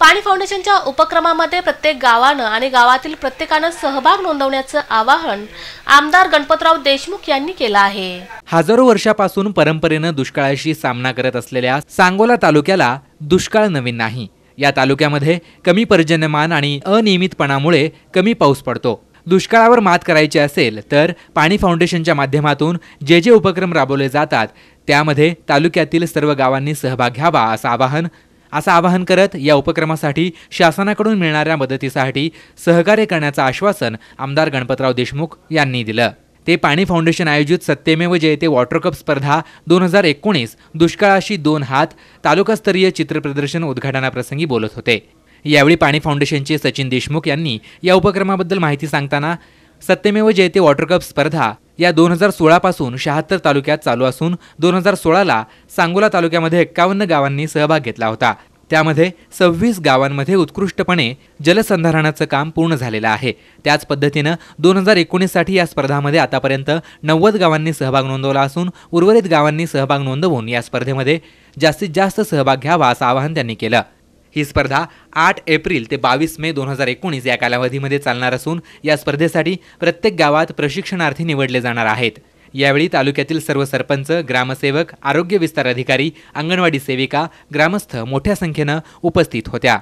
पाणी फाउंडेशनच्या उपक्रमामध्ये प्रत्येक गावानं आणि गावातील प्रत्येकानं सहभाग नोंदवण्याचं आवाहन आमदार गणपतराव देशमुख यांनी केलं आहे हजारो वर्षापासून परंपरेनं दुष्काळाशी सामना करत असलेल्या सांगोला तालुक्याला दुष्काळ नवीन नाही या तालुक्यामध्ये कमी पर्जन्यमान आणि अनियमितपणामुळे कमी पाऊस पडतो दुष्काळावर मात करायची असेल तर पाणी फाउंडेशनच्या माध्यमातून जे जे उपक्रम राबवले जातात त्यामध्ये तालुक्यातील सर्व गावांनी सहभाग घ्यावा असं आवाहन असं आवाहन करत या उपक्रमासाठी शासनाकडून मिळणाऱ्या मदतीसाठी सहकार्य करण्याचं आश्वासन आमदार गणपतराव देशमुख यांनी दिलं ते पाणी फाउंडेशन आयोजित सत्यमेव जयते वॉटर कप स्पर्धा दोन हजार एकोणीस दुष्काळाशी दोन हात तालुकास्तरीय चित्रप्रदर्शन उद्घाटनाप्रसंगी बोलत होते यावेळी पाणी फाउंडेशनचे सचिन देशमुख यांनी या उपक्रमाबद्दल माहिती सांगताना सत्यमेव जयते वॉटर कप स्पर्धा या दोन हजार सोळापासून शहात्तर तालुक्यात चालू असून दोन हजार सोळाला सांगोला तालुक्यामध्ये एक्कावन्न गावांनी सहभाग घेतला होता त्यामध्ये सव्वीस गावांमध्ये उत्कृष्टपणे जलसंधारणाचं काम पूर्ण झालेलं आहे त्याच पद्धतीनं दोन हजार एकोणीससाठी या स्पर्धामध्ये आतापर्यंत नव्वद गावांनी सहभाग नोंदवला असून उर्वरित गावांनी सहभाग नोंदवून या स्पर्धेमध्ये जास्तीत जास्त सहभाग घ्यावा असं आवाहन त्यांनी केलं ही स्पर्धा आठ एप्रिल ते बावीस मे दोन हजार एकोणीस या कालावधीमध्ये चालणार असून या स्पर्धेसाठी प्रत्येक गावात प्रशिक्षणार्थी निवडले जाणार आहेत यावेळी तालुक्यातील सर्व सरपंच ग्रामसेवक आरोग्य विस्तार अधिकारी अंगणवाडी सेविका ग्रामस्थ मोठ्या संख्येनं उपस्थित होत्या